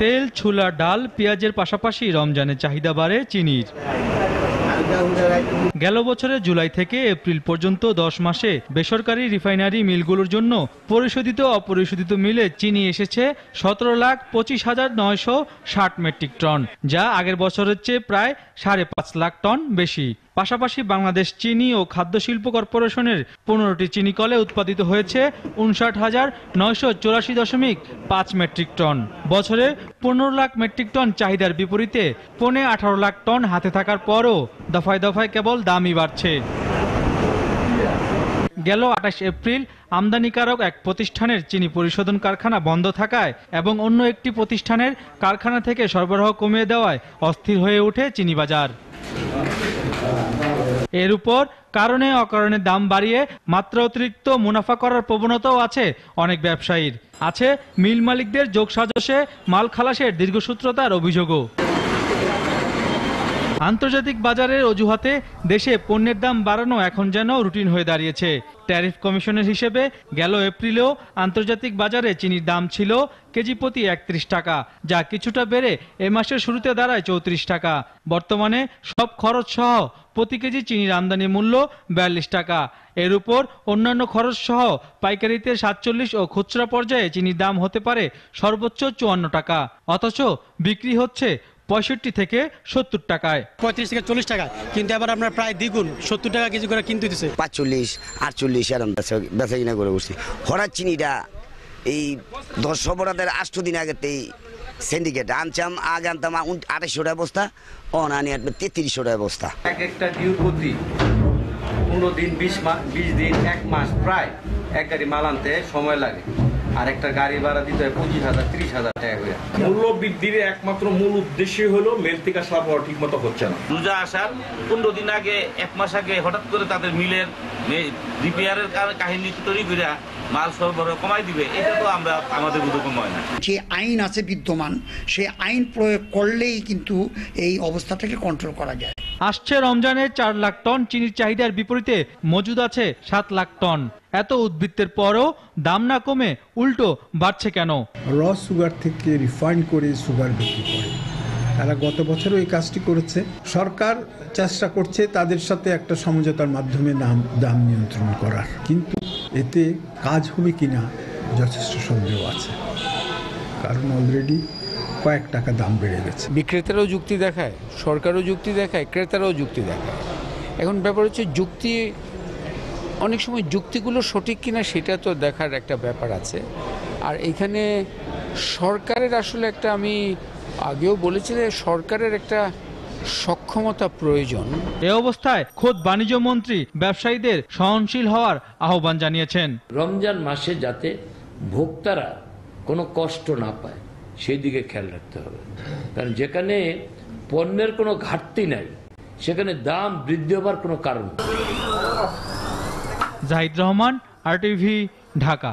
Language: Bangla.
তেল ছুলা ডাল পেঁয়াজের পাশাপাশি রমজানের চাহিদা বাড়ে চিনির গেল বছরের জুলাই থেকে এপ্রিল পর্যন্ত দশ মাসে বেসরকারি রিফাইনারি মিলগুলোর জন্য পরিশোধিত অপরিশোধিত মিলে চিনি এসেছে সতেরো লাখ পঁচিশ হাজার নয়শো ষাট মেট্রিক টন যা আগের বছরের চেয়ে প্রায় সাড়ে পাঁচ লাখ টন বেশি পাশাপাশি বাংলাদেশ চিনি ও খাদ্য শিল্প কর্পোরেশনের পনেরোটি চিনি কলে উৎপাদিত হয়েছে উনষাট হাজার নয়শো চুরাশি দশমিক পাঁচ মেট্রিক টন বছরে পনেরো লাখ মেট্রিক টন চাহিদার বিপরীতে পনে আঠারো লাখ টন হাতে থাকার পরও দফায় দফায় কেবল দামই বাড়ছে গেল আঠাশ এপ্রিল আমদানিকারক এক প্রতিষ্ঠানের চিনি পরিশোধন কারখানা বন্ধ থাকায় এবং অন্য একটি প্রতিষ্ঠানের কারখানা থেকে সরবরাহ কমিয়ে দেওয়ায় অস্থির হয়ে ওঠে চিনি বাজার এর উপর কারণে অকারণে দাম বাড়িয়ে মাত্রা অতিরিক্ত মুনাফা করার প্রবণতাও আছে অনেক ব্যবসায়ীর আছে মিল মালিকদের যোগসাজশে মাল খালাসের দীর্ঘসূত্রতার অভিযোগও আন্তর্জাতিক বাজারের অজুহাতে দেশে পণ্যের দাম বাড়ানো এখন যেন রুটিন হয়ে দাঁড়িয়েছে ট্যারিফ কমিশনের হিসেবে গেল এপ্রিলেও আন্তর্জাতিক বাজারে চিনির দাম ছিল কেজি প্রতি একত্রিশ টাকা যা কিছুটা বেড়ে এ মাসের শুরুতে দাঁড়ায় চৌত্রিশ টাকা বর্তমানে সব খরচ সহ প্রতি কেজি চিনির আমদানি মূল্য বিয়াল্লিশ টাকা এর উপর অন্যান্য খরচ সহ পাইকারিতে সাতচল্লিশ ও খুচরা পর্যায়ে চিনির দাম হতে পারে সর্বোচ্চ চুয়ান্ন টাকা অথচ বিক্রি হচ্ছে পঁয়ষট্টি থেকে সত্তর টাকায় পঁয়ত্রিশ থেকে চল্লিশ টাকা কিন্তু আবার আপনার প্রায় দ্বিগুণ সত্তর টাকা কেজি করে কিনতে দিচ্ছে পাঁচচল্লিশ আটচল্লিশ এরম বেচা কিনা করে বসছি হঠাৎ চিনিটা এই দশ অপরাধের আষ্ট দিন আগেতেই সিন্ডিকেট আনছাম আগে আনতাম আঠাশশো টাকা বস্তা অন আনি আনবে তেত্রিশশো টাকা বস্তা এক একটা ডিউ প্রতি পনেরো দিন বিশ মাস বিশ দিন এক মাস প্রায় এক গাড়ি মাল আনতে সময় লাগে আর একটা গাড়ি ভাড়া দিতে হয় পঁচিশ হাজার ত্রিশ হাজার টাকা মূল্য বৃদ্ধির একমাত্র মূল উদ্দেশ্য হলো মেল থেকে সরবরাহ ঠিক মতো হচ্ছে না রোজা আসার পনেরো দিন আগে এক মাস আগে হঠাৎ করে তাদের মিলের রিপেয়ারের কাহিনী তৈরি করে মাল সরবরাহ কমাই দিবে এটা তো আমরা আমাদের বোধগম্য হয় না যে আইন আছে বিদ্যমান সেই আইন প্রয়োগ করলেই কিন্তু এই অবস্থাটাকে কন্ট্রোল করা যায় আসছে রমজানে চার লাখ টন চিনির চাহিদার বিপরীতে মজুদ আছে সাত লাখ টন এত উদ্বৃত্তের পরও দাম না কমে উল্টো বাড়ছে কেন র সুগার থেকে রিফাইন করে সুগার বিক্রি করে তারা গত বছরও এই কাজটি করেছে সরকার চেষ্টা করছে তাদের সাথে একটা সমঝোতার মাধ্যমে দাম দাম নিয়ন্ত্রণ করার কিন্তু এতে কাজ হবে কিনা যথেষ্ট সন্দেহ আছে কারণ অলরেডি কয়েক টাকা দাম বেড়ে গেছে বিক্রেতারাও যুক্তি দেখায় সরকারও যুক্তি দেখায় ক্রেতারাও যুক্তি দেখায় এখন ব্যাপার হচ্ছে যুক্তি অনেক সময় যুক্তিগুলো সঠিক কিনা সেটা তো দেখার একটা ব্যাপার আছে আর এখানে সরকারের আসলে একটা আমি আগেও বলেছি যে সরকারের একটা সক্ষমতা প্রয়োজন এ অবস্থায় খোদ বাণিজ্য মন্ত্রী ব্যবসায়ীদের সহনশীল হওয়ার আহ্বান জানিয়েছেন রমজান মাসে যাতে ভোক্তারা কোনো কষ্ট না পায় সেই দিকে খেয়াল রাখতে হবে কারণ যেখানে পণ্যের কোনো ঘাটতি নাই সেখানে দাম বৃদ্ধি হবার কোনো কারণ জাহিদ রহমান আর ঢাকা